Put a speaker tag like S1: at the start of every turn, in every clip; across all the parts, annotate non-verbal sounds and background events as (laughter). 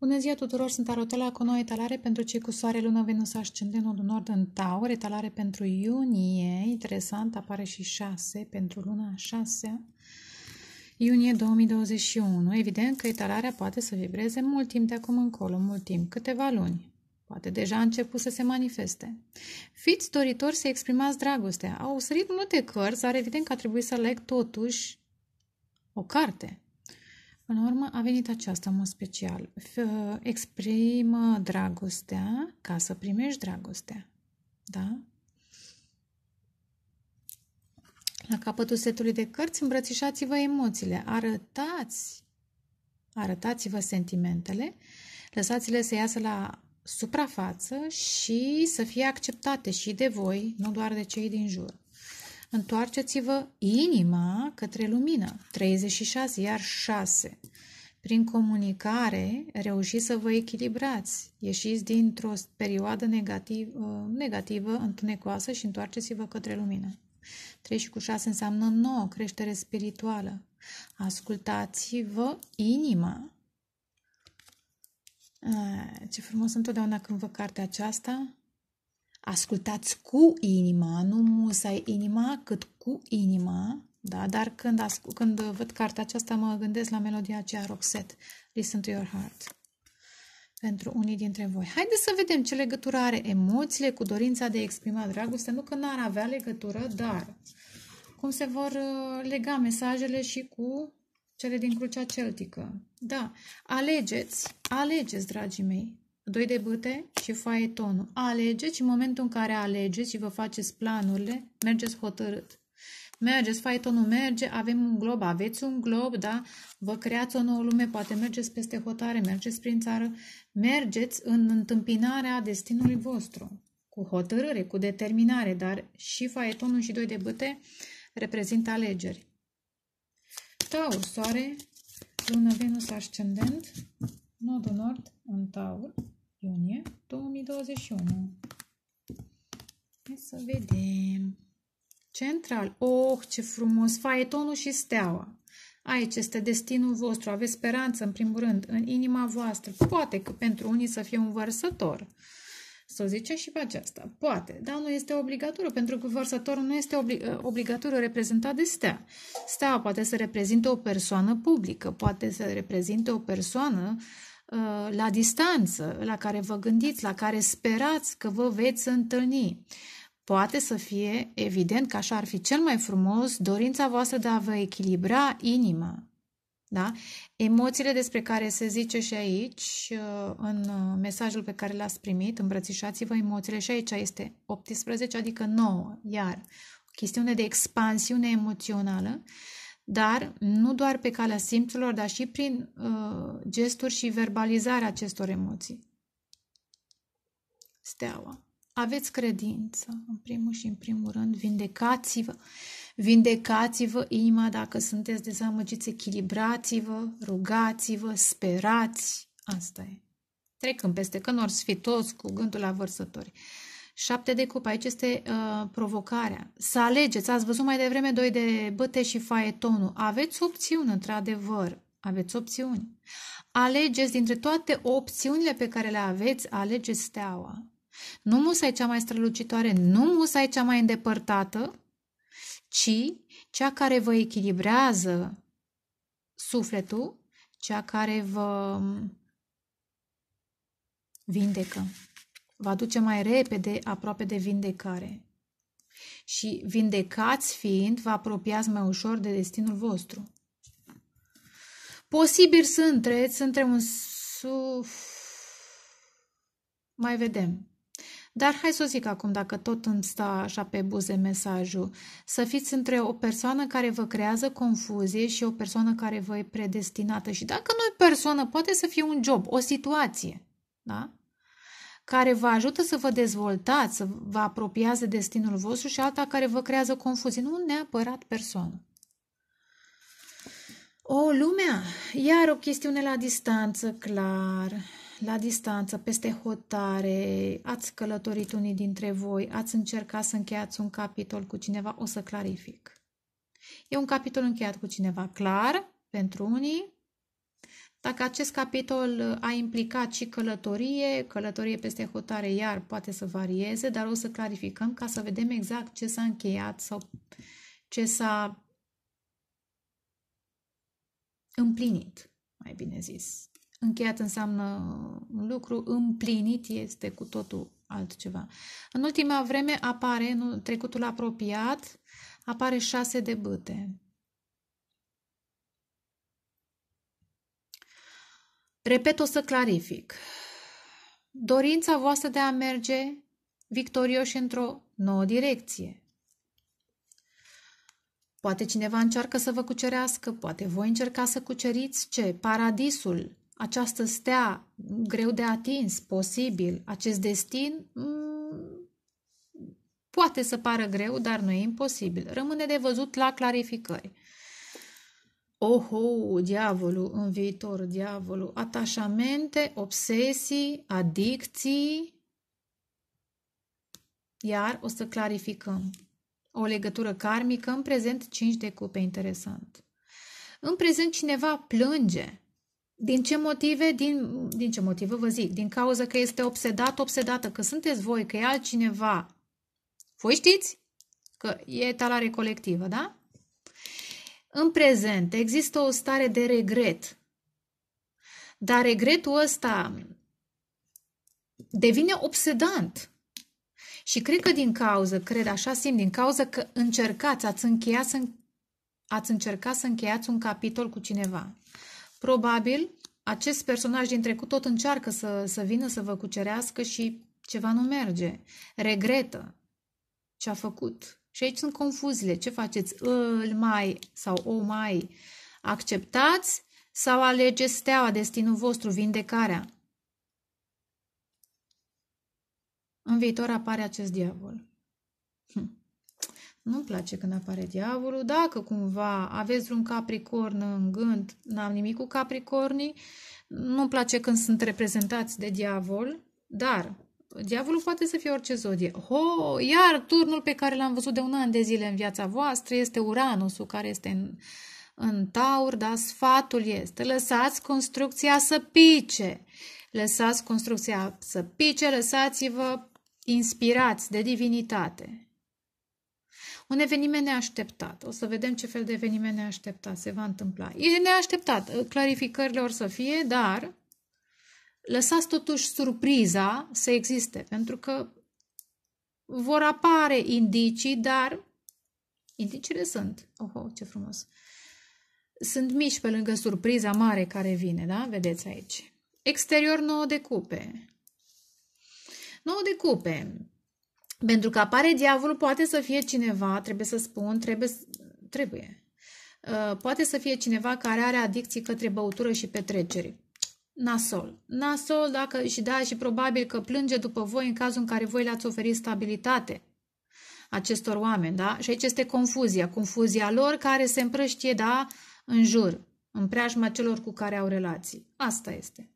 S1: Bună ziua tuturor, sunt Arotela cu noi etalare pentru cei cu soare, lună, venus, ascendent, nodul nord în taur, etalare pentru iunie, interesant, apare și 6 pentru luna 6 iunie 2021. Evident că etalarea poate să vibreze mult timp de acum încolo, mult timp, câteva luni. Poate deja a început să se manifeste. Fiți doritori să exprimați dragostea. Au sărit multe cărți, dar evident că a trebuit să aleg totuși o carte Până la urmă a venit aceasta mă special. Exprimă dragostea ca să primești dragostea. Da? La capătul setului de cărți îmbrățișați-vă emoțiile, arătați, arătați-vă sentimentele, lăsați-le să iasă la suprafață și să fie acceptate și de voi, nu doar de cei din jur. Întoarceți-vă inima către lumină. 36, iar 6. Prin comunicare reușiți să vă echilibrați, ieșiți dintr-o perioadă negativ, negativă, întunecoasă și întoarceți-vă către lumină. 3 și cu 6 înseamnă 9, creștere spirituală. Ascultați-vă inima. Ce frumos întotdeauna când văd cartea aceasta ascultați cu inima, nu musai inima, cât cu inima, da? dar când, ascult, când văd cartea aceasta mă gândesc la melodia aceea Roxette, Listen to Your Heart, pentru unii dintre voi. Haideți să vedem ce legătură are emoțiile cu dorința de a exprima dragoste, nu că n-ar avea legătură, dar cum se vor uh, lega mesajele și cu cele din Crucea Celtică. Da, alegeți, alegeți, dragii mei, 2 de bâte și tonul. Alegeți în momentul în care alegeți și vă faceți planurile, mergeți hotărât. Mergeți, tonul merge, avem un glob, aveți un glob, da? Vă creați o nouă lume, poate mergeți peste hotare, mergeți prin țară, mergeți în întâmpinarea destinului vostru, cu hotărâre, cu determinare, dar și faetonul și doi de bâte reprezintă alegeri. Taur, soare, lună, Venus, ascendent, nodul nord în Taur iunie 2021. Hai să vedem. Central. Oh, ce frumos! Faetonul și steaua. Aici este destinul vostru. Aveți speranță, în primul rând, în inima voastră. Poate că pentru unii să fie un vărsător. Să o zicem și pe aceasta. Poate, dar nu este obligatoriu, pentru că vărsătorul nu este oblig- ă, obligatoriu reprezentat de stea. Stea poate să reprezinte o persoană publică, poate să reprezinte o persoană Uh, la distanță, la care vă gândiți, la care sperați că vă veți întâlni. Poate să fie, evident că așa ar fi cel mai frumos, dorința voastră de a vă echilibra inima. Da? Emoțiile despre care se zice și aici, uh, în uh, mesajul pe care l-ați primit, îmbrățișați-vă emoțiile și aici este 18, adică 9, iar chestiune de expansiune emoțională dar nu doar pe calea simțurilor, dar și prin uh, gesturi și verbalizarea acestor emoții. Steaua. Aveți credință, în primul și în primul rând, vindecați-vă. Vindecați-vă inima dacă sunteți dezamăgiți, echilibrați-vă, rugați-vă, sperați. Asta e. Trecând peste, că nu ori fi toți cu gândul la vărsători. Șapte de cupe, aici este uh, provocarea. Să alegeți, ați văzut mai devreme doi de băte și faetonul. Aveți opțiuni, într-adevăr, aveți opțiuni. Alegeți dintre toate opțiunile pe care le aveți, alegeți steaua. Nu musa e cea mai strălucitoare, nu musa e cea mai îndepărtată, ci cea care vă echilibrează sufletul, cea care vă mm, vindecă va duce mai repede aproape de vindecare. Și vindecați fiind, vă apropiați mai ușor de destinul vostru. Posibil să întreți între un suf... Mai vedem. Dar hai să o zic acum, dacă tot îmi stă așa pe buze mesajul, să fiți între o persoană care vă creează confuzie și o persoană care vă e predestinată. Și dacă nu e persoană, poate să fie un job, o situație. Da? care vă ajută să vă dezvoltați, să vă apropiați de destinul vostru și alta care vă creează confuzii, nu neapărat persoană. O, lumea, iar o chestiune la distanță, clar, la distanță, peste hotare, ați călătorit unii dintre voi, ați încercat să încheiați un capitol cu cineva, o să clarific. E un capitol încheiat cu cineva, clar, pentru unii, dacă acest capitol uh, a implicat și călătorie, călătorie peste hotare iar poate să varieze, dar o să clarificăm ca să vedem exact ce s-a încheiat sau ce s-a împlinit, mai bine zis. Încheiat înseamnă uh, un lucru, împlinit este cu totul altceva. În ultima vreme apare, în trecutul apropiat, apare șase de bâte. Repet, o să clarific. Dorința voastră de a merge victorioși într-o nouă direcție. Poate cineva încearcă să vă cucerească, poate voi încerca să cuceriți ce? Paradisul, această stea greu de atins, posibil, acest destin mm, poate să pară greu, dar nu e imposibil. Rămâne de văzut la clarificări. Oho, diavolul în viitor, diavolul, atașamente, obsesii, adicții. Iar o să clarificăm o legătură karmică, în prezent 5 de cupe, interesant. În prezent cineva plânge. Din ce motive? Din, din ce motive vă zic? Din cauza că este obsedat, obsedată, că sunteți voi, că e altcineva. Voi știți că e talare colectivă, da? În prezent există o stare de regret, dar regretul ăsta devine obsedant. Și cred că din cauză, cred, așa simt, din cauză că încercați, ați, încheia să, ați încercat să încheiați un capitol cu cineva. Probabil acest personaj din trecut tot încearcă să, să vină să vă cucerească și ceva nu merge. Regretă ce a făcut. Și aici sunt confuziile. Ce faceți? Îl mai sau o mai acceptați sau alegeți steaua, destinul vostru, vindecarea? În viitor apare acest diavol. Hm. Nu-mi place când apare diavolul. Dacă cumva aveți un capricorn în gând, n-am nimic cu capricornii, nu-mi place când sunt reprezentați de diavol, dar Diavolul poate să fie orice zodie. Ho, iar turnul pe care l-am văzut de un an de zile în viața voastră este Uranusul, care este în, în taur, dar sfatul este. Lăsați construcția să pice. Lăsați construcția să pice, lăsați-vă inspirați de divinitate. Un eveniment neașteptat. O să vedem ce fel de eveniment neașteptat se va întâmpla. E neașteptat. Clarificările or să fie, dar lăsați totuși surpriza să existe, pentru că vor apare indicii, dar indiciile sunt. Oho, oh, ce frumos! Sunt mici pe lângă surpriza mare care vine, da? Vedeți aici. Exterior nouă de cupe. Nouă de cupe. Pentru că apare diavolul, poate să fie cineva, trebuie să spun, trebuie, trebuie. Uh, poate să fie cineva care are adicții către băutură și petreceri nasol. Nasol dacă și da și probabil că plânge după voi în cazul în care voi le-ați oferit stabilitate acestor oameni, da? Și aici este confuzia, confuzia lor care se împrăștie, da, în jur, în preajma celor cu care au relații. Asta este.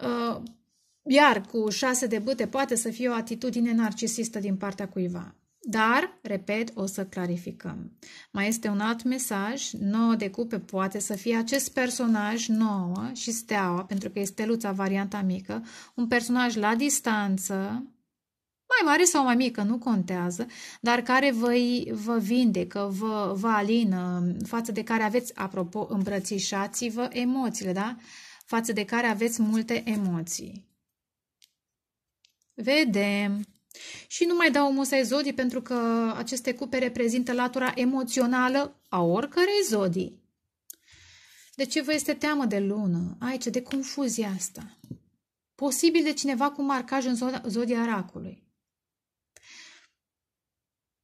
S1: Uh, iar cu șase de bâte poate să fie o atitudine narcisistă din partea cuiva. Dar, repet, o să clarificăm. Mai este un alt mesaj. nouă de cupe poate să fie acest personaj nouă și steaua, pentru că este luța varianta mică, un personaj la distanță, mai mare sau mai mică, nu contează, dar care vă, vă vindecă, vă, vă alină, față de care aveți, apropo, îmbrățișați-vă emoțiile, da? Față de care aveți multe emoții. Vedem și nu mai dau musai zodii pentru că aceste cupe reprezintă latura emoțională a oricărei zodii. De ce vă este teamă de lună? Aici, de confuzia asta. Posibil de cineva cu marcaj în zodia racului.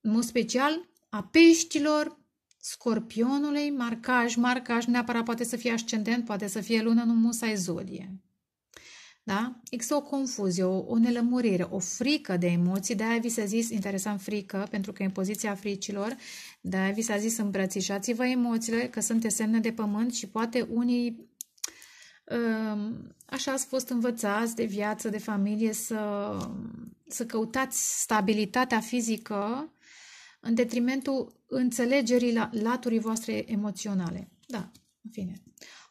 S1: În mod special, a peștilor, scorpionului, marcaj, marcaj, neapărat poate să fie ascendent, poate să fie lună, nu musai zodie. Da? Există o confuzie, o, o nelămurire, o frică de emoții, de-aia vi s-a zis, interesant, frică, pentru că e în poziția fricilor, de-aia vi s-a zis îmbrățișați-vă emoțiile, că sunt semne de pământ și poate unii um, așa ați fost învățați de viață, de familie, să, să căutați stabilitatea fizică în detrimentul înțelegerii la, laturii voastre emoționale. Da, în fine.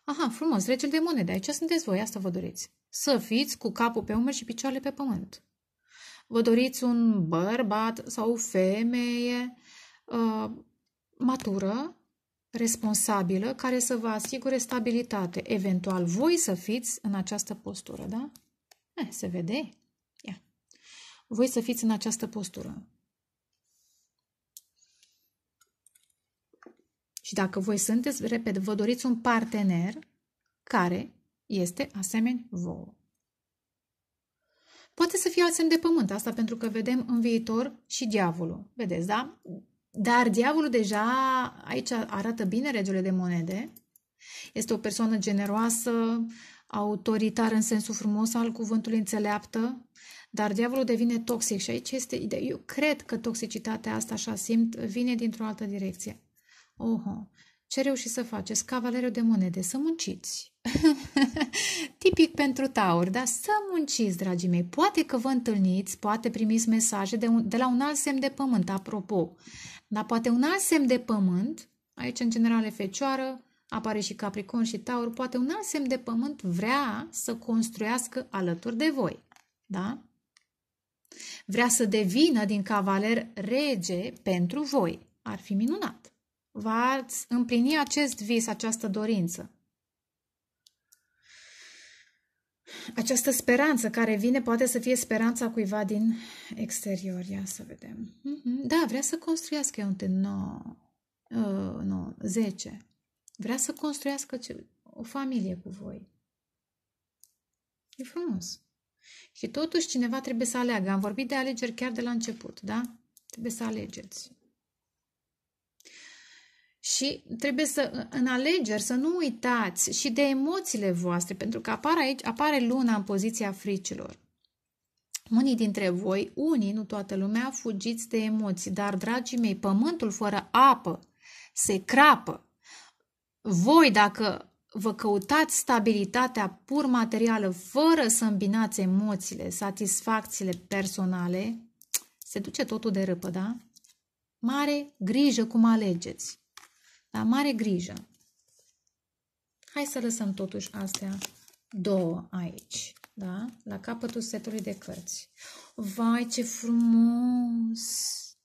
S1: Aha, frumos, regele de monede, aici sunteți voi, asta vă doriți. Să fiți cu capul pe umăr și picioarele pe pământ. Vă doriți un bărbat sau o femeie uh, matură, responsabilă, care să vă asigure stabilitate. Eventual, voi să fiți în această postură, da? Eh, se vede? Ia. Voi să fiți în această postură. Și dacă voi sunteți, repet, vă doriți un partener care este asemeni vouă. Poate să fie asemn de pământ, asta pentru că vedem în viitor și diavolul. Vedeți, da? Dar diavolul deja, aici arată bine regele de monede, este o persoană generoasă, autoritară în sensul frumos al cuvântului înțeleaptă, dar diavolul devine toxic și aici este ideea. Eu cred că toxicitatea asta, așa simt, vine dintr-o altă direcție. Oho, ce reușiți să faceți? Cavalerul de monede, să munciți. (laughs) Tipic pentru taur, dar să munciți, dragii mei. Poate că vă întâlniți, poate primiți mesaje de, un, de la un alt semn de pământ, apropo. Dar poate un alt semn de pământ, aici în general e fecioară, apare și capricorn și taur, poate un alt semn de pământ vrea să construiască alături de voi. Da? Vrea să devină din cavaler rege pentru voi. Ar fi minunat va împlini acest vis, această dorință. Această speranță care vine poate să fie speranța cuiva din exterior. Ia să vedem. Mhm. Da, vrea să construiască un 9, no, 9, 10. Vrea să construiască o familie cu voi. E frumos. Și totuși cineva trebuie să aleagă. Am vorbit de alegeri chiar de la început, da? Trebuie să alegeți. Și trebuie să, în alegeri, să nu uitați și de emoțiile voastre, pentru că apare aici, apare luna în poziția fricilor. Unii dintre voi, unii, nu toată lumea, fugiți de emoții, dar, dragii mei, pământul fără apă se crapă. Voi, dacă vă căutați stabilitatea pur materială, fără să îmbinați emoțiile, satisfacțiile personale, se duce totul de râpă, da? Mare grijă cum alegeți. Dar mare grijă. Hai să lăsăm totuși astea două aici, da? La capătul setului de cărți. Vai, ce frumos!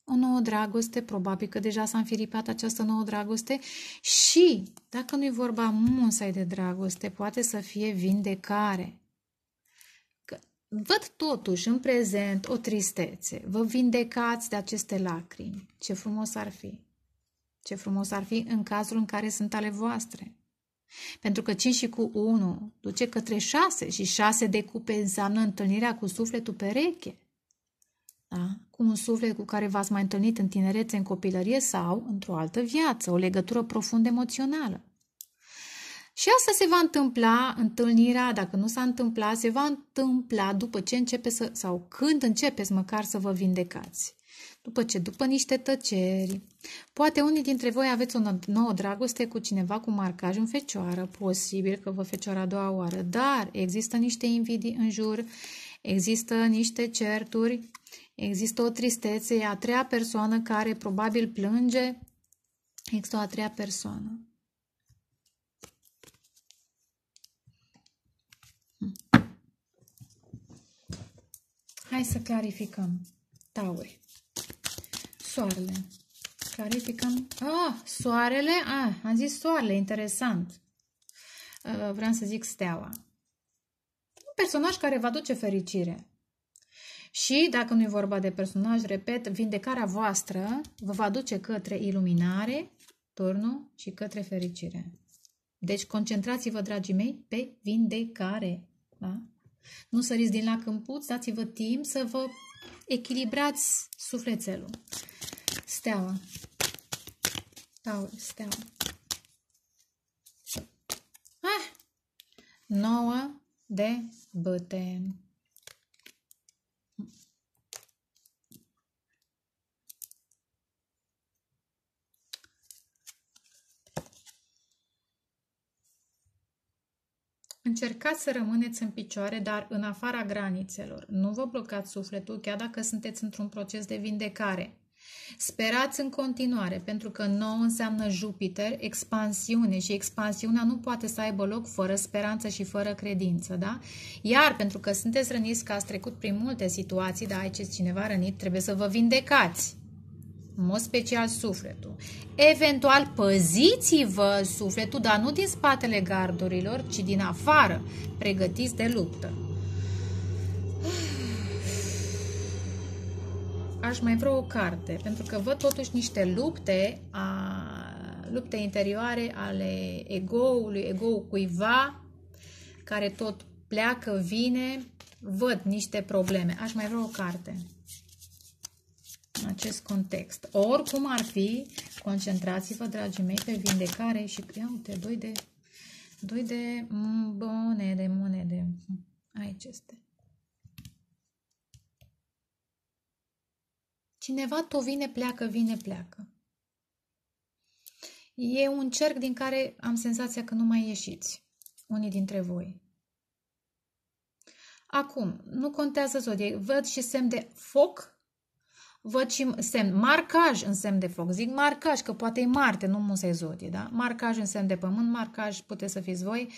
S1: O nouă dragoste, probabil că deja s-a înfiripat această nouă dragoste și, dacă nu-i vorba musai de dragoste, poate să fie vindecare. Că văd totuși în prezent o tristețe. Vă vindecați de aceste lacrimi. Ce frumos ar fi! Ce frumos ar fi în cazul în care sunt ale voastre. Pentru că 5 și cu 1 duce către 6 și 6 de cupe înseamnă întâlnirea cu sufletul pereche. Da? Cu un suflet cu care v-ați mai întâlnit în tinerețe, în copilărie sau într-o altă viață, o legătură profund emoțională. Și asta se va întâmpla, întâlnirea, dacă nu s-a întâmplat, se va întâmpla după ce începe să, sau când începeți măcar să vă vindecați după ce după niște tăceri. Poate unii dintre voi aveți o nouă dragoste cu cineva cu marcaj în fecioară, posibil că vă fecioară a doua oară, dar există niște invidii în jur, există niște certuri, există o tristețe, e a treia persoană care probabil plânge, există o a treia persoană. Hai să clarificăm. Tauri soarele. Clarificăm. Ah, soarele. Ah, am zis soarele. Interesant. Uh, vreau să zic steaua. Un personaj care va duce fericire. Și dacă nu e vorba de personaj, repet, vindecarea voastră vă va duce către iluminare, turnul și către fericire. Deci concentrați-vă, dragii mei, pe vindecare. Da? Nu săriți din lac în puț, dați-vă timp să vă echilibrați sufletelul. Steaua. Taur, steaua. Ah! Nouă de băteni. Încercați să rămâneți în picioare, dar în afara granițelor. Nu vă blocați sufletul chiar dacă sunteți într-un proces de vindecare. Sperați în continuare, pentru că nou înseamnă Jupiter, expansiune și expansiunea nu poate să aibă loc fără speranță și fără credință, da? Iar pentru că sunteți răniți că ați trecut prin multe situații, dar aici cineva rănit, trebuie să vă vindecați în mod special sufletul. Eventual păziți-vă sufletul, dar nu din spatele gardurilor, ci din afară, pregătiți de luptă. Aș mai vrea o carte, pentru că văd totuși niște lupte, a, lupte interioare ale egoului, egoul cuiva, care tot pleacă, vine, văd niște probleme. Aș mai vrea o carte în acest context. Oricum ar fi, concentrați-vă, dragii mei, pe vindecare și ia uite, doi de, doi de monede, monede. Aici este. Cineva tu vine, pleacă, vine, pleacă. E un cerc din care am senzația că nu mai ieșiți, unii dintre voi. Acum, nu contează zodie, văd și semn de foc văd și semn, marcaj în semn de foc, zic marcaj, că poate e Marte, nu Musa Zodie, da? Marcaj în semn de pământ, marcaj puteți să fiți voi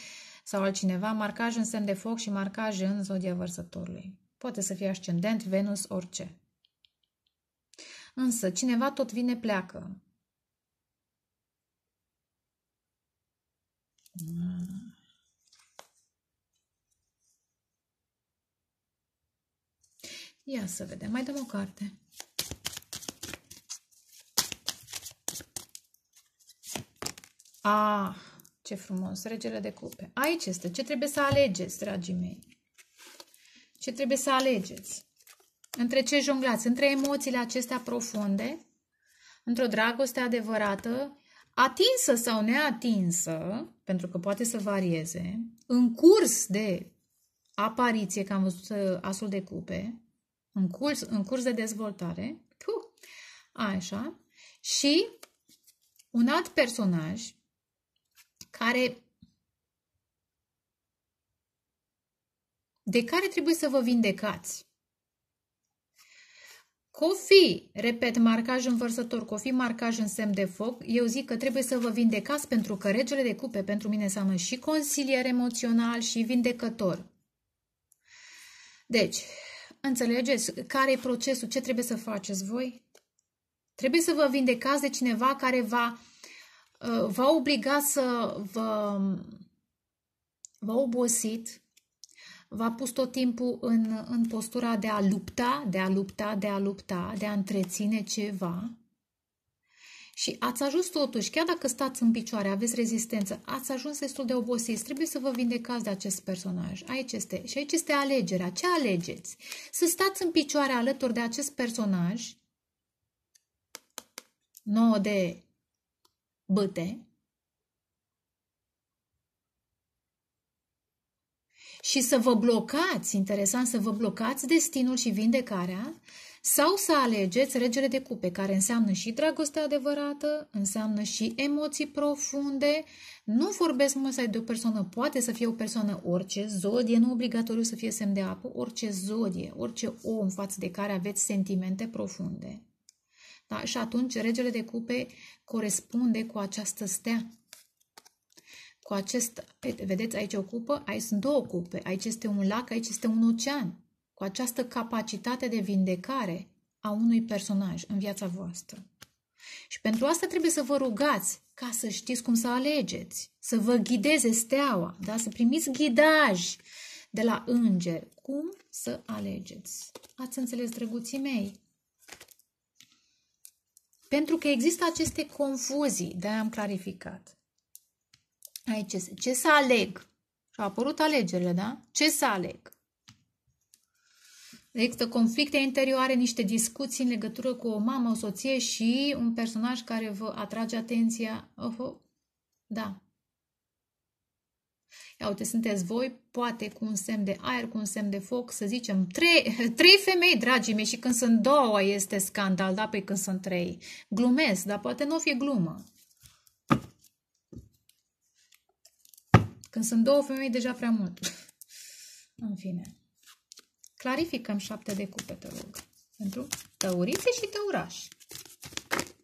S1: sau altcineva, marcaj în semn de foc și marcaj în zodia vărsătorului. Poate să fie ascendent, Venus, orice. Însă, cineva tot vine, pleacă. Ia să vedem. Mai dăm o carte. Ah, ce frumos, regele de cupe. Aici este ce trebuie să alegeți, dragii mei. Ce trebuie să alegeți. Între ce jonglați? Între emoțiile acestea profunde, într-o dragoste adevărată, atinsă sau neatinsă, pentru că poate să varieze, în curs de apariție, că am văzut uh, asul de cupe, în curs, în curs de dezvoltare, Puh! așa, și un alt personaj care de care trebuie să vă vindecați. Cofi, repet, marcaj învărsător, cofi, marcaj în semn de foc, eu zic că trebuie să vă vindecați pentru că regele de cupe pentru mine înseamnă și consilier emoțional și vindecător. Deci, înțelegeți care e procesul, ce trebuie să faceți voi? Trebuie să vă vindecați de cineva care va Uh, v-a obligat să vă, um, vă obosit, v-a pus tot timpul în, în postura de a lupta, de a lupta, de a lupta, de a întreține ceva. Și ați ajuns totuși, chiar dacă stați în picioare, aveți rezistență, ați ajuns destul de obosit. trebuie să vă vindecați de acest personaj. Aici este. Și aici este alegerea. Ce alegeți? Să stați în picioare alături de acest personaj, 9 de băte. și să vă blocați, interesant, să vă blocați destinul și vindecarea sau să alegeți regele de cupe, care înseamnă și dragoste adevărată, înseamnă și emoții profunde. Nu vorbesc numai de o persoană, poate să fie o persoană orice zodie, nu obligatoriu să fie semn de apă, orice zodie, orice om față de care aveți sentimente profunde. Da? Și atunci regele de cupe corespunde cu această stea. Cu acest, vedeți, aici o cupă, aici sunt două cupe, aici este un lac, aici este un ocean. Cu această capacitate de vindecare a unui personaj în viața voastră. Și pentru asta trebuie să vă rugați ca să știți cum să alegeți, să vă ghideze steaua, da? să primiți ghidaj de la înger, cum să alegeți. Ați înțeles, drăguții mei? Pentru că există aceste confuzii, de am clarificat. Aici ce, ce să aleg? Și au apărut alegerile, da? Ce să aleg? Există conflicte interioare, niște discuții în legătură cu o mamă, o soție și un personaj care vă atrage atenția. oh. Da. Ia uite, sunteți voi, poate cu un semn de aer, cu un semn de foc, să zicem, trei, (laughs) trei femei, dragii mei, și când sunt două este scandal, da, păi când sunt trei. Glumesc, dar poate nu o fi glumă. Când sunt două femei, deja prea mult. (laughs) În fine. Clarificăm șapte de cupe, te rog. Pentru tăurițe și tăurași.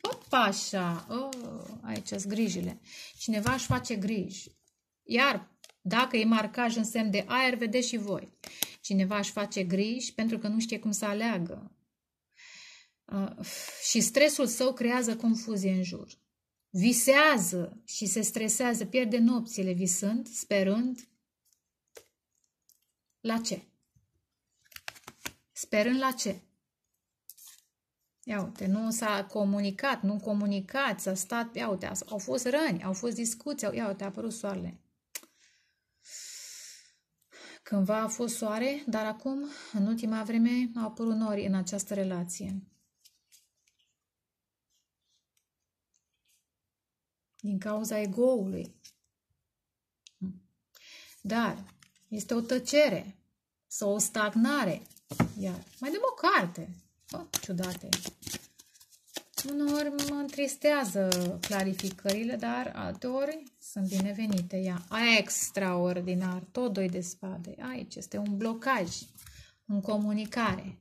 S1: Opa, așa. Oh, aici sunt grijile. Cineva își face griji. Iar dacă e marcaj în semn de aer, vedeți și voi. Cineva își face griji pentru că nu știe cum să aleagă. Uh, și stresul său creează confuzie în jur. Visează și se stresează, pierde nopțile visând, sperând. La ce? Sperând la ce? Ia uite, nu s-a comunicat, nu comunicat, s-a stat, ia uite, au fost răni, au fost discuții, ia uite, a apărut soarele. Cândva a fost soare, dar acum, în ultima vreme, au apărut nori în această relație. Din cauza egoului. Dar este o tăcere sau o stagnare. Iar mai dăm o carte. Oh, ciudate. Uneori mă întristează clarificările, dar adeori sunt binevenite. Ia, extraordinar, tot doi de spade. Aici este un blocaj în comunicare.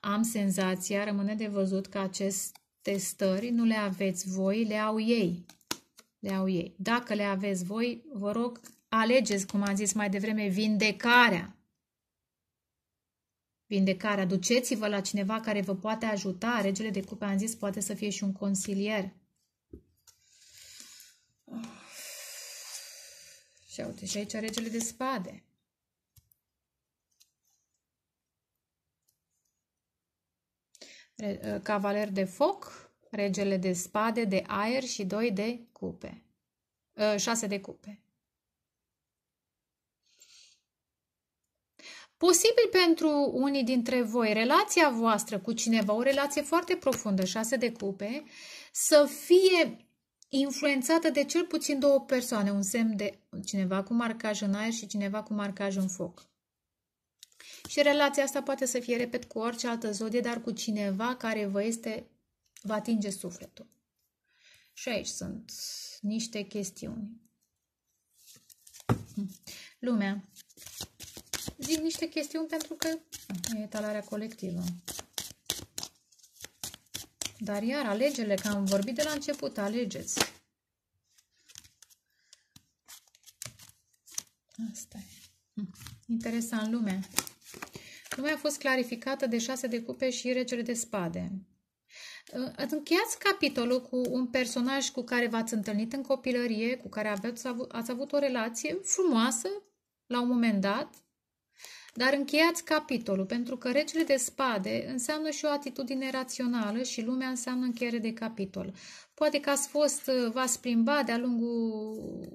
S1: Am senzația, rămâne de văzut că aceste stări nu le aveți voi, le au ei. Le au ei. Dacă le aveți voi, vă rog, alegeți, cum am zis mai devreme, vindecarea Vindecarea, duceți vă la cineva care vă poate ajuta. Regele de cupe, am zis, poate să fie și un consilier. Ah. Și uite, și aici regele de spade. Ă, cavaler de foc, regele de spade, de aer și doi de cupe. 6 ă, de cupe. Posibil pentru unii dintre voi, relația voastră cu cineva, o relație foarte profundă, șase de cupe, să fie influențată de cel puțin două persoane, un semn de cineva cu marcaj în aer și cineva cu marcaj în foc. Și relația asta poate să fie, repet, cu orice altă zodie, dar cu cineva care vă este, vă atinge sufletul. Și aici sunt niște chestiuni. Lumea zic niște chestiuni pentru că e etalarea colectivă. Dar iar alegerile, că am vorbit de la început, alegeți. Asta e. Hm. Interesant lume. Lumea a fost clarificată de șase de cupe și regele de spade. Ă, Încheiați capitolul cu un personaj cu care v-ați întâlnit în copilărie, cu care aveți, ați avut o relație frumoasă la un moment dat, dar încheiați capitolul, pentru că regele de spade înseamnă și o atitudine rațională și lumea înseamnă încheiere de capitol. Poate că ați fost, uh, v-ați plimbat de-a lungul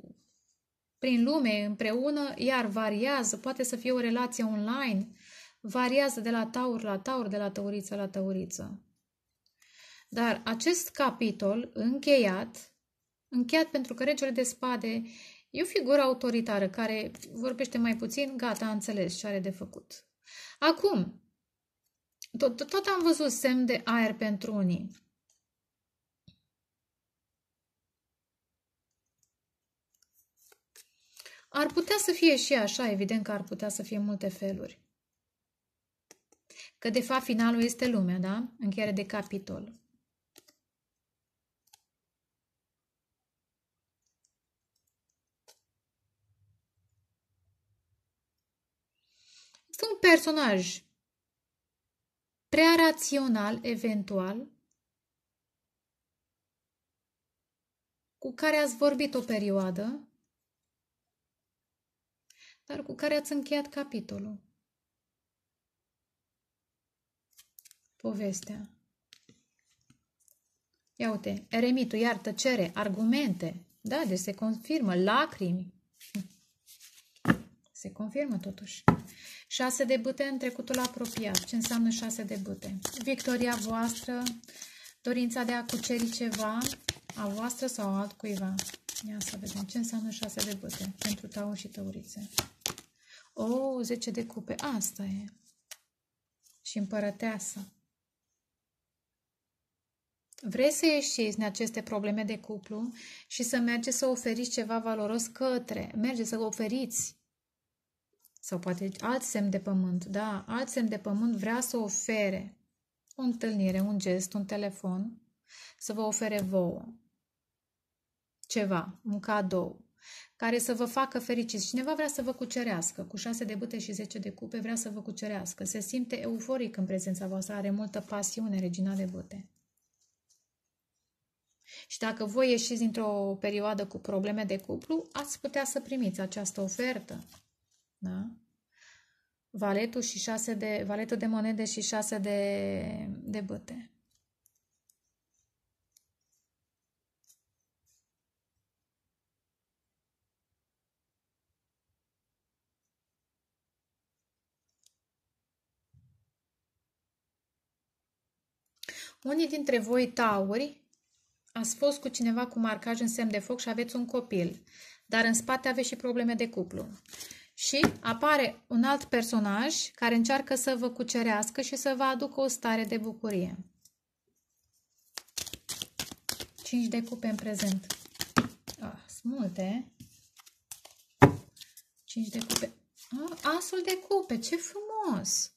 S1: prin lume împreună, iar variază, poate să fie o relație online, variază de la taur la taur, de la tăuriță la tăuriță. Dar acest capitol încheiat, încheiat pentru că regele de spade E o figură autoritară care vorbește mai puțin, gata, a înțeles ce are de făcut. Acum, tot, tot, tot am văzut semn de aer pentru unii. Ar putea să fie și așa, evident că ar putea să fie multe feluri. Că de fapt finalul este lumea, da? Încheiere de capitol. Sunt personaj prea rațional, eventual, cu care ați vorbit o perioadă, dar cu care ați încheiat capitolul. Povestea. Ia uite, eremitul, iar tăcere, argumente. Da, deci se confirmă, lacrimi. Se confirmă totuși. Șase de bâte în trecutul apropiat. Ce înseamnă șase de bâte? Victoria voastră, dorința de a cuceri ceva, a voastră sau altcuiva. Ia să vedem ce înseamnă șase de bâte pentru taur și tăurițe. O, oh, zece de cupe. Asta e. Și împărăteasă. Vrei să ieșiți din aceste probleme de cuplu și să mergeți să oferiți ceva valoros către, mergeți să oferiți sau poate alt semn de pământ, da, alt semn de pământ vrea să ofere o întâlnire, un gest, un telefon, să vă ofere vouă ceva, un cadou, care să vă facă fericiți. Cineva vrea să vă cucerească, cu șase de bâte și zece de cupe vrea să vă cucerească, se simte euforic în prezența voastră, are multă pasiune, regina de bâte. Și dacă voi ieșiți dintr-o perioadă cu probleme de cuplu, ați putea să primiți această ofertă da? Valetul, și șase de, valetul de monede și șase de, de băte. Unii dintre voi tauri ați fost cu cineva cu marcaj în semn de foc și aveți un copil, dar în spate aveți și probleme de cuplu și apare un alt personaj care încearcă să vă cucerească și să vă aducă o stare de bucurie. 5 de cupe în prezent. Ah, sunt multe. 5 de cupe. Ah, asul de cupe, ce frumos!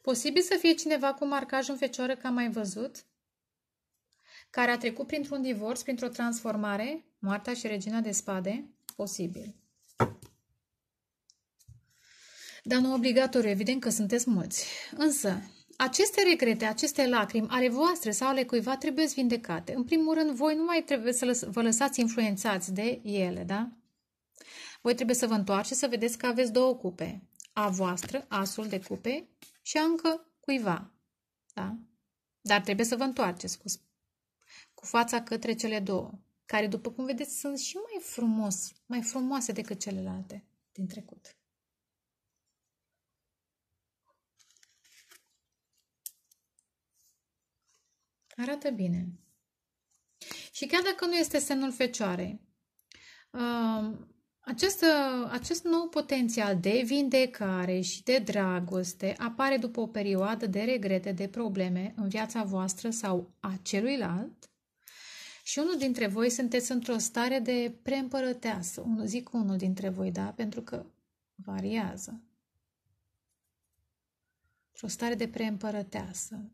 S1: Posibil să fie cineva cu marcaj în fecioară, că am mai văzut? care a trecut printr-un divorț, printr-o transformare, moartea și regina de spade, posibil. Dar nu obligatoriu, evident că sunteți mulți. Însă, aceste regrete, aceste lacrimi ale voastre sau ale cuiva trebuie vindecate. În primul rând, voi nu mai trebuie să vă lăsați influențați de ele, da? Voi trebuie să vă întoarceți să vedeți că aveți două cupe. A voastră, asul de cupe și a încă cuiva. Da? Dar trebuie să vă întoarceți cu cu fața către cele două, care, după cum vedeți, sunt și mai frumos, mai frumoase decât celelalte din trecut. Arată bine. Și chiar dacă nu este semnul fecioarei, um, acest, acest nou potențial de vindecare și de dragoste apare după o perioadă de regrete, de probleme în viața voastră sau a celuilalt și unul dintre voi sunteți într-o stare de preîmpărăteasă. Unul, zic unul dintre voi, da? Pentru că variază. Într-o stare de preîmpărăteasă.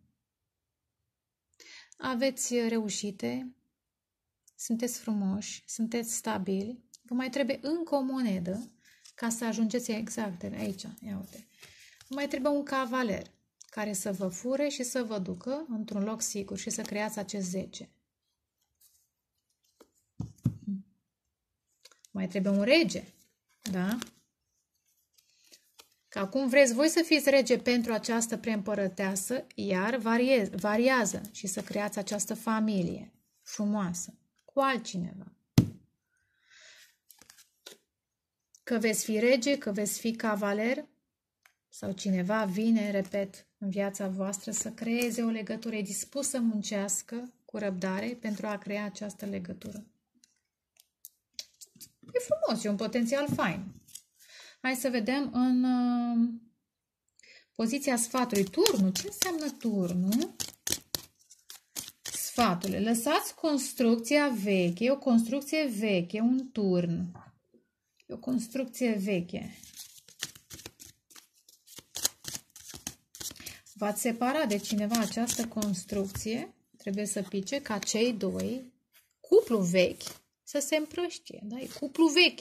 S1: Aveți reușite, sunteți frumoși, sunteți stabili. Vă mai trebuie încă o monedă ca să ajungeți exact aici. Ia uite. Vă mai trebuie un cavaler care să vă fure și să vă ducă într-un loc sigur și să creați acest 10. mai trebuie un rege, da? Că acum vreți voi să fiți rege pentru această preîmpărăteasă, iar variez, variază și să creați această familie frumoasă cu altcineva. Că veți fi rege, că veți fi cavaler sau cineva vine, repet, în viața voastră să creeze o legătură, e dispus să muncească cu răbdare pentru a crea această legătură. E frumos, e un potențial fain. Hai să vedem în uh, poziția sfatului. Turnul, ce înseamnă turnul? Sfaturile. Lăsați construcția veche, e o construcție veche, un turn. E o construcție veche. V-ați separa de cineva această construcție, trebuie să pice ca cei doi, cuplu vechi, să se împrăștie, da? E cuplu vechi.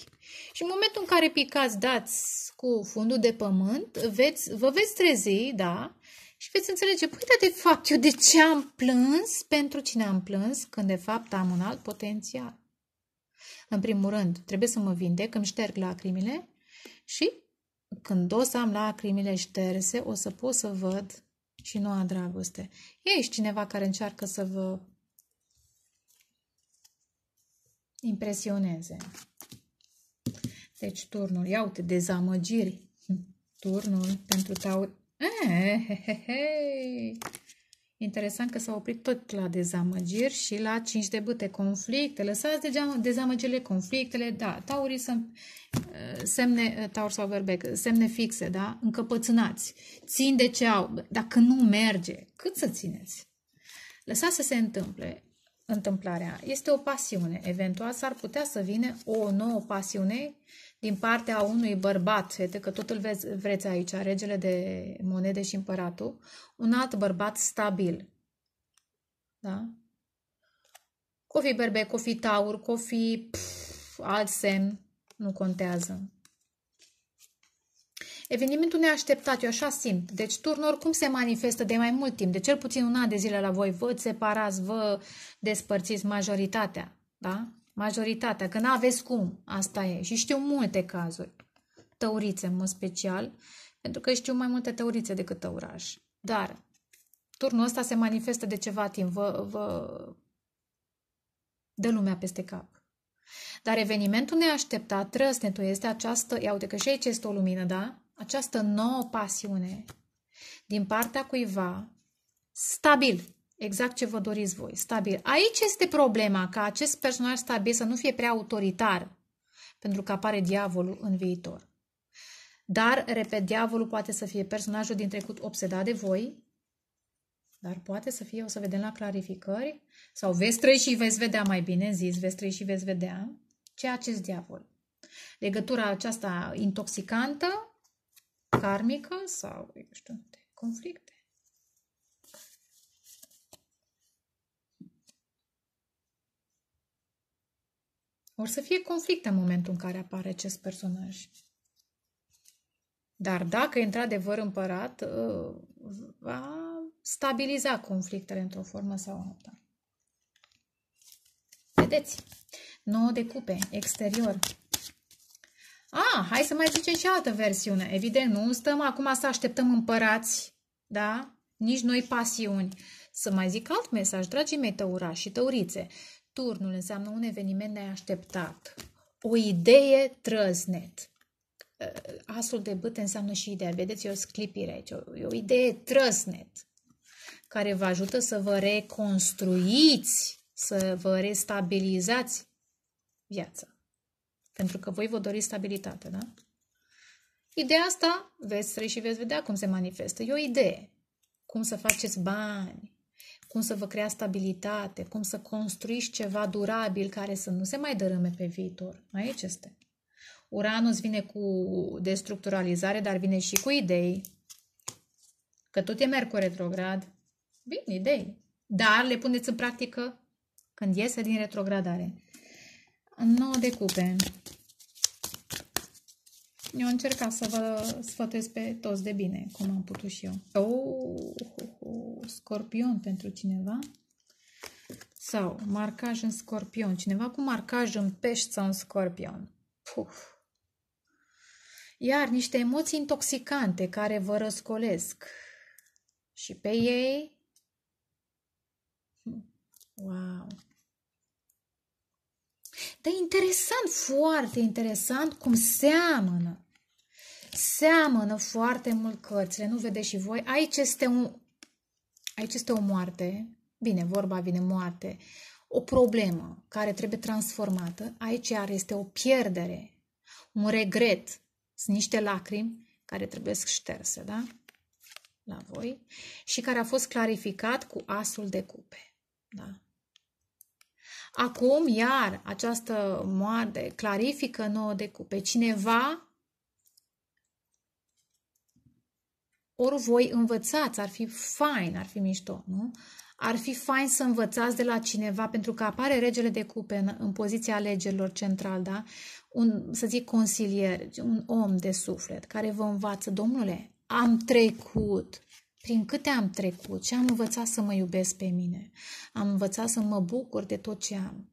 S1: Și în momentul în care picați, dați cu fundul de pământ, veți, vă veți trezi, da? Și veți înțelege, păi, de fapt, eu de ce am plâns? Pentru cine am plâns? Când de fapt am un alt potențial. În primul rând, trebuie să mă vindec, îmi șterg lacrimile și când o să am lacrimile șterse, o să pot să văd și noua dragoste. Ești cineva care încearcă să vă impresioneze. Deci turnul, ia uite, dezamăgiri. Turnul pentru taur. Eh, (laughs) interesant că s-a oprit tot la dezamăgiri și la 5 de bâte, conflicte. Lăsați deja dezamăgirile, conflictele, da. Taurii sunt eh, semne, eh, taur sau verbec, semne fixe, da? Încăpățânați. Țin de ce au. Dacă nu merge, cât să țineți? Lăsați să se întâmple întâmplarea. Este o pasiune. Eventual s-ar putea să vină o nouă pasiune din partea unui bărbat. Uite că tot îl vezi, vreți aici, regele de monede și împăratul. Un alt bărbat stabil. Da? Cofi berbe, cofi taur, cofi alt semn, nu contează. Evenimentul neașteptat, eu așa simt. Deci turnul oricum se manifestă de mai mult timp, de cel puțin un an de zile la voi. Vă separați, vă despărțiți majoritatea, da? Majoritatea, că n-aveți cum, asta e. Și știu multe cazuri, tăurițe în special, pentru că știu mai multe tăurițe decât tăuraș. Dar turnul ăsta se manifestă de ceva timp, vă, vă dă lumea peste cap. Dar evenimentul neașteptat, trăsnetul, este această, ia uite că și aici este o lumină, da? această nouă pasiune din partea cuiva stabil, exact ce vă doriți voi, stabil. Aici este problema, ca acest personaj stabil să nu fie prea autoritar, pentru că apare diavolul în viitor. Dar, repet, diavolul poate să fie personajul din trecut obsedat de voi, dar poate să fie, o să vedem la clarificări, sau veți trăi și veți vedea mai bine zis, veți trăi și veți vedea ce acest diavol. Legătura aceasta intoxicantă karmică sau, eu știu, de conflicte. Or să fie conflicte în momentul în care apare acest personaj. Dar dacă e într-adevăr împărat, ă, va stabiliza conflictele într-o formă sau alta. Vedeți? 9 de cupe, exterior, a, ah, hai să mai zicem și altă versiune. Evident, nu stăm acum să așteptăm împărați, da? Nici noi pasiuni. Să mai zic alt mesaj, dragii mei tăurași și tăurițe. Turnul înseamnă un eveniment neașteptat. O idee trăznet. Uh, asul de bâte înseamnă și ideea. Vedeți, e o sclipire aici. E o idee trăznet care vă ajută să vă reconstruiți, să vă restabilizați viața. Pentru că voi vă doriți stabilitate, da? Ideea asta veți trăi și veți vedea cum se manifestă. E o idee. Cum să faceți bani, cum să vă creați stabilitate, cum să construiți ceva durabil care să nu se mai dărâme pe viitor. Aici este. Uranus vine cu destructuralizare, dar vine și cu idei. Că tot e Mercur retrograd. Bine, idei. Dar le puneți în practică când iese din retrogradare. 9 de cupe. Eu încercat să vă sfătuiesc pe toți de bine, cum am putut și eu. Oh, oh, oh, scorpion pentru cineva. Sau marcaj în scorpion. Cineva cu marcaj în pești sau în scorpion. Puf. Iar niște emoții intoxicante care vă răscolesc. Și pe ei... Hm. Wow! Dar interesant, foarte interesant cum seamănă Seamănă foarte mult cărțile, nu vedeți și voi. Aici este, un, aici este o moarte, bine, vorba vine moarte, o problemă care trebuie transformată. Aici iar este o pierdere, un regret, sunt niște lacrimi care trebuie șterse, da? La voi. Și care a fost clarificat cu asul de cupe, da? Acum, iar, această moarte clarifică nouă de cupe. Cineva ori voi învățați, ar fi fain, ar fi mișto, nu? Ar fi fain să învățați de la cineva, pentru că apare regele de cupe în, în poziția alegerilor central, da? Un, să zic, consilier, un om de suflet care vă învață, domnule, am trecut prin câte am trecut și am învățat să mă iubesc pe mine. Am învățat să mă bucur de tot ce am.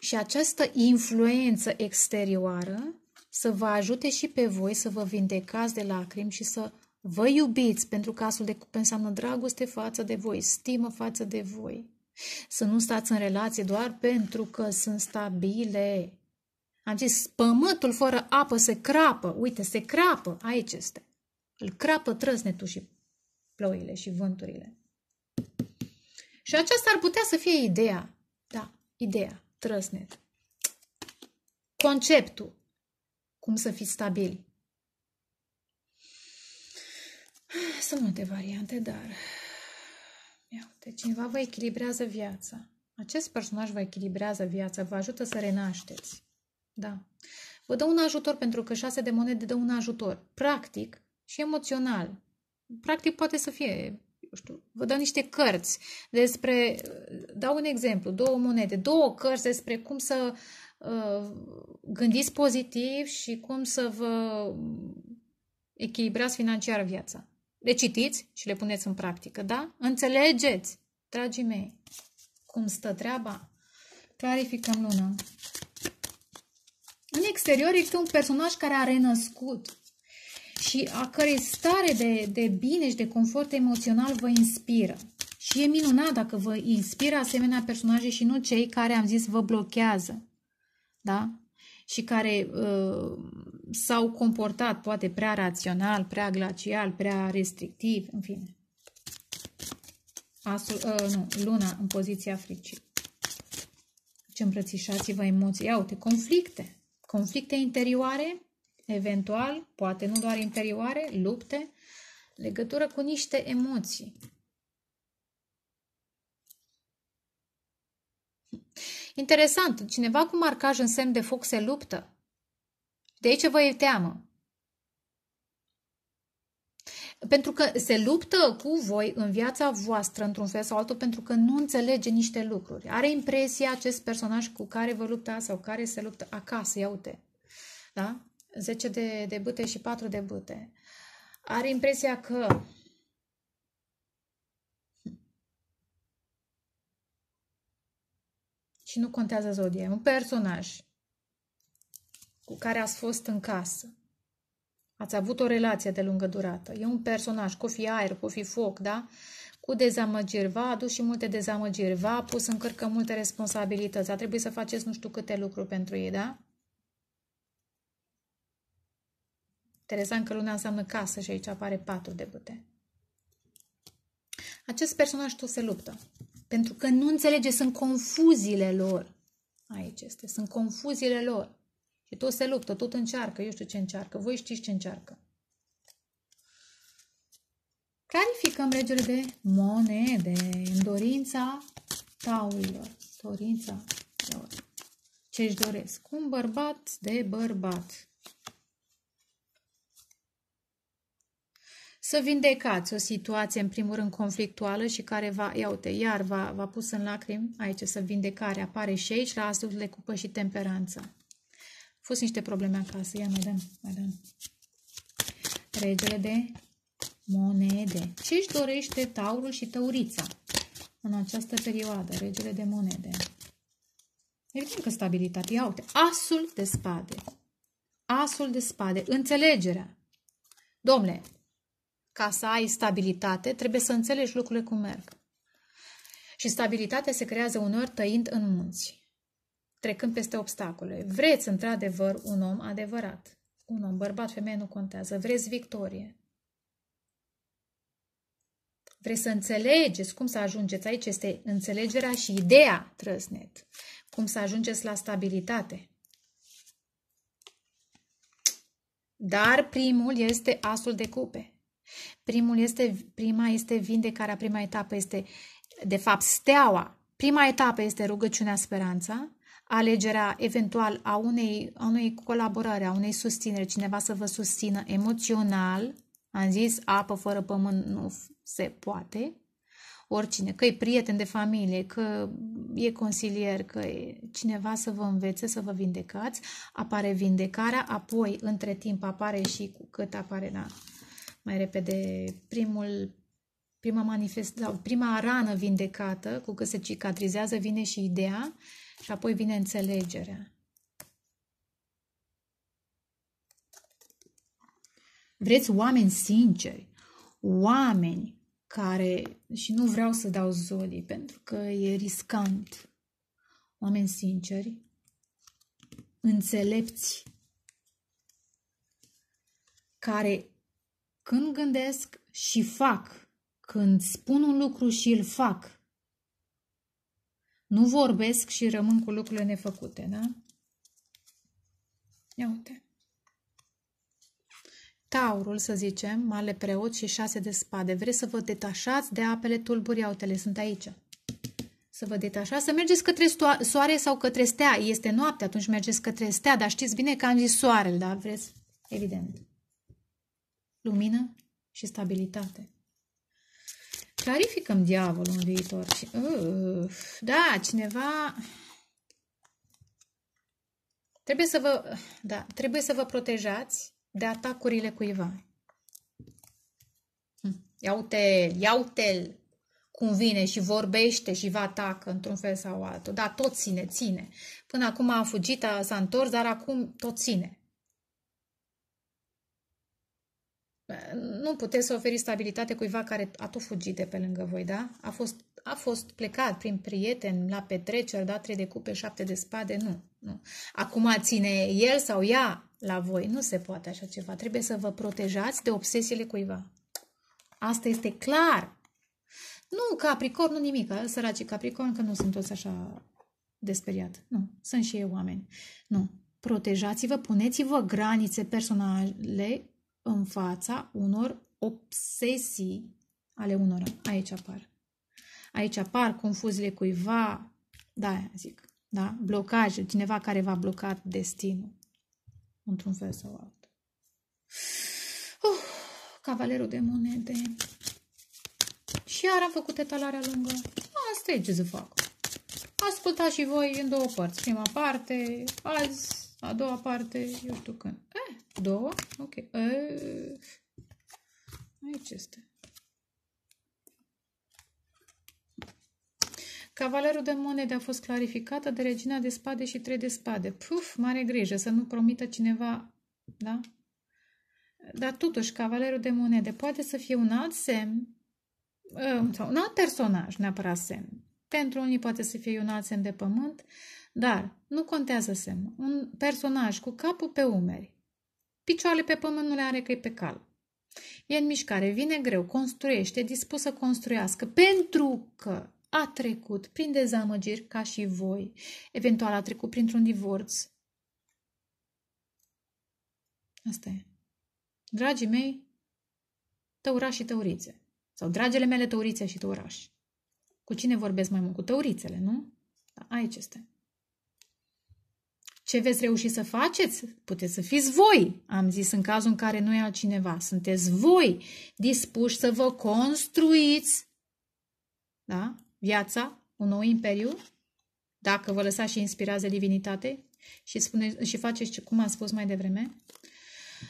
S1: Și această influență exterioară să vă ajute și pe voi să vă vindecați de lacrimi și să vă iubiți, pentru că astfel de cupe înseamnă dragoste față de voi, stimă față de voi. Să nu stați în relație doar pentru că sunt stabile. Am zis, pământul fără apă se crapă. Uite, se crapă. Aici este. Îl crapă trăsnetul și ploile și vânturile. Și aceasta ar putea să fie ideea. Da, ideea, trăsnet. Conceptul cum să fiți stabili. Sunt multe variante, dar... Ia uite, cineva vă echilibrează viața. Acest personaj vă echilibrează viața, vă ajută să renașteți. Da. Vă dă un ajutor pentru că șase de monede dă un ajutor. Practic și emoțional. Practic poate să fie, eu știu, vă dau niște cărți despre, dau un exemplu, două monede, două cărți despre cum să Uh, gândiți pozitiv și cum să vă echilibrați financiar viața. Le citiți și le puneți în practică, da? Înțelegeți, dragii mei, cum stă treaba. Clarificăm luna. În exterior este un personaj care a renăscut și a cărei stare de, de bine și de confort emoțional vă inspiră. Și e minunat dacă vă inspiră asemenea personaje și nu cei care, am zis, vă blochează da? și care uh, s-au comportat poate prea rațional, prea glacial, prea restrictiv, în fine. Asul, uh, nu, luna în poziția fricii. Ce deci îmbrățișați-vă emoții. Ia uite, conflicte. Conflicte interioare, eventual, poate nu doar interioare, lupte, legătură cu niște emoții. Interesant, cineva cu marcaj în semn de foc se luptă. De aici vă e teamă. Pentru că se luptă cu voi în viața voastră, într-un fel sau altul, pentru că nu înțelege niște lucruri. Are impresia acest personaj cu care vă lupta sau care se luptă acasă, ia uite. Da? 10 de, de bute și 4 de bute. Are impresia că și nu contează zodia, un personaj cu care ați fost în casă, ați avut o relație de lungă durată, e un personaj, cu fi aer, cu fi foc, da? Cu dezamăgiri, va adus și multe dezamăgiri, va pus în cărcă multe responsabilități, a trebuit să faceți nu știu câte lucruri pentru ei, da? Interesant că luna înseamnă casă și aici apare patru de bute. Acest personaj tot se luptă. Pentru că nu înțelege, sunt confuziile lor. Aici este, sunt confuziile lor. Și tot se luptă, tot încearcă, eu știu ce încearcă, voi știți ce încearcă. Clarificăm regele de monede în dorința taurilor, dorința lor. Ce își doresc? Un bărbat de bărbat. să vindecați o situație, în primul rând, conflictuală și care va, ia uite, iar va, va pus în lacrimi, aici să vindecare apare și aici, la astfel de cupă și temperanță. A fost niște probleme acasă, ia mai dăm, mai dăm. Regele de monede. Ce își dorește taurul și taurița în această perioadă? Regele de monede. Evident că stabilitate. Ia uite, asul de spade. Asul de spade, înțelegerea. Domnule, ca să ai stabilitate, trebuie să înțelegi lucrurile cum merg. Și stabilitatea se creează uneori tăind în munți, trecând peste obstacole. Vreți, într-adevăr, un om adevărat. Un om, bărbat, femeie, nu contează. Vreți victorie. Vreți să înțelegeți cum să ajungeți. Aici este înțelegerea și ideea trăsnet. Cum să ajungeți la stabilitate. Dar primul este asul de cupe. Primul este, prima este vindecarea, prima etapă este, de fapt, steaua. Prima etapă este rugăciunea speranța, alegerea eventual a unei, a unei colaborări, a unei susțineri, cineva să vă susțină emoțional, am zis apă fără pământ nu se poate, oricine, că e prieten de familie, că e consilier, că e cineva să vă învețe, să vă vindecați, apare vindecarea, apoi între timp apare și cu cât apare, da, mai repede primul, prima, manifest, sau da, prima rană vindecată, cu cât se cicatrizează, vine și ideea și apoi vine înțelegerea. Vreți oameni sinceri, oameni care, și nu vreau să dau zodii pentru că e riscant, oameni sinceri, înțelepți, care când gândesc și fac, când spun un lucru și îl fac. Nu vorbesc și rămân cu lucrurile nefăcute, da? Ia uite. Taurul, să zicem, male preot și șase de spade. Vreți să vă detașați de apele tulburi? uite, sunt aici. Să vă detașați, să mergeți către soare sau către stea. Este noapte, atunci mergeți către stea, dar știți bine că am zis soarele, da? Vreți? Evident lumină și stabilitate. Clarificăm diavolul în viitor. Și, uh, da, cineva... Trebuie să, vă, da, trebuie să vă protejați de atacurile cuiva. Hm, Iau-te, iau-te-l cum vine și vorbește și vă atacă într-un fel sau altul. Da, tot ține, ține. Până acum a fugit, a, s-a întors, dar acum tot ține. nu puteți să oferiți stabilitate cuiva care a tot fugit de pe lângă voi, da? A fost, a fost plecat prin prieteni la petreceri, da? Trei de cupe, șapte de spade, nu, nu. Acum ține el sau ea la voi. Nu se poate așa ceva. Trebuie să vă protejați de obsesiile cuiva. Asta este clar. Nu, Capricorn, nu nimic. Săracii Capricorn, că nu sunt toți așa desperiat. Nu, sunt și ei oameni. Nu. Protejați-vă, puneți-vă granițe personale în fața unor obsesii ale unora. Aici apar. Aici apar confuziile cuiva, da, zic, da, blocaje, cineva care v-a blocat destinul, într-un fel sau altul. Uh, cavalerul de monede. Și iar am făcut etalarea lungă. Asta e ce să fac. Ascultați și voi în două părți. Prima parte, azi, a doua parte, eu știu când. Două? Ok. Aici este. Cavalerul de monede a fost clarificată de regina de spade și trei de spade. Puf, mare grijă să nu promită cineva, da? Dar totuși, cavalerul de monede poate să fie un alt semn, ă, sau un alt personaj, neapărat semn. Pentru unii poate să fie un alt semn de pământ, dar nu contează semnul. Un personaj cu capul pe umeri, Picioarele pe pământ nu le are că pe cal. E în mișcare, vine greu, construiește, dispus să construiască, pentru că a trecut prin dezamăgiri ca și voi, eventual a trecut printr-un divorț. Asta e. Dragii mei, tăurași și tăurițe. Sau dragele mele tăurițe și tăurași. Cu cine vorbesc mai mult? Cu tăurițele, nu? Da, aici este. Ce veți reuși să faceți? Puteți să fiți voi, am zis în cazul în care nu e altcineva. Sunteți voi dispuși să vă construiți da? viața, un nou imperiu, dacă vă lăsați și inspirați de divinitate și, spune, și faceți cum am spus mai devreme.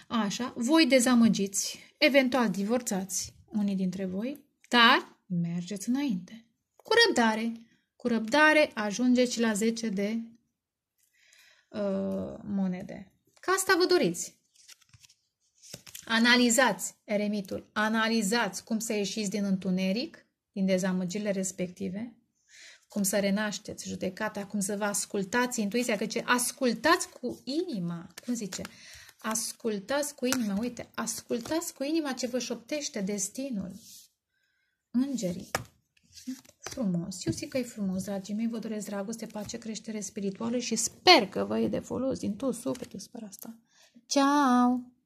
S1: Așa, voi dezamăgiți, eventual divorțați unii dintre voi, dar mergeți înainte. Cu răbdare, cu răbdare ajungeți la 10 de Uh, monede. Ca asta vă doriți. Analizați, eremitul, analizați cum să ieșiți din întuneric, din dezamăgirile respective, cum să renașteți judecata, cum să vă ascultați intuiția, că ce ascultați cu inima, cum zice, ascultați cu inima, uite, ascultați cu inima ce vă șoptește destinul, îngerii, frumos. Eu zic că e frumos, dragii mei, vă doresc dragoste, pace, creștere spirituală și sper că vă e de folos din tot sufletul, sper asta. Ciao!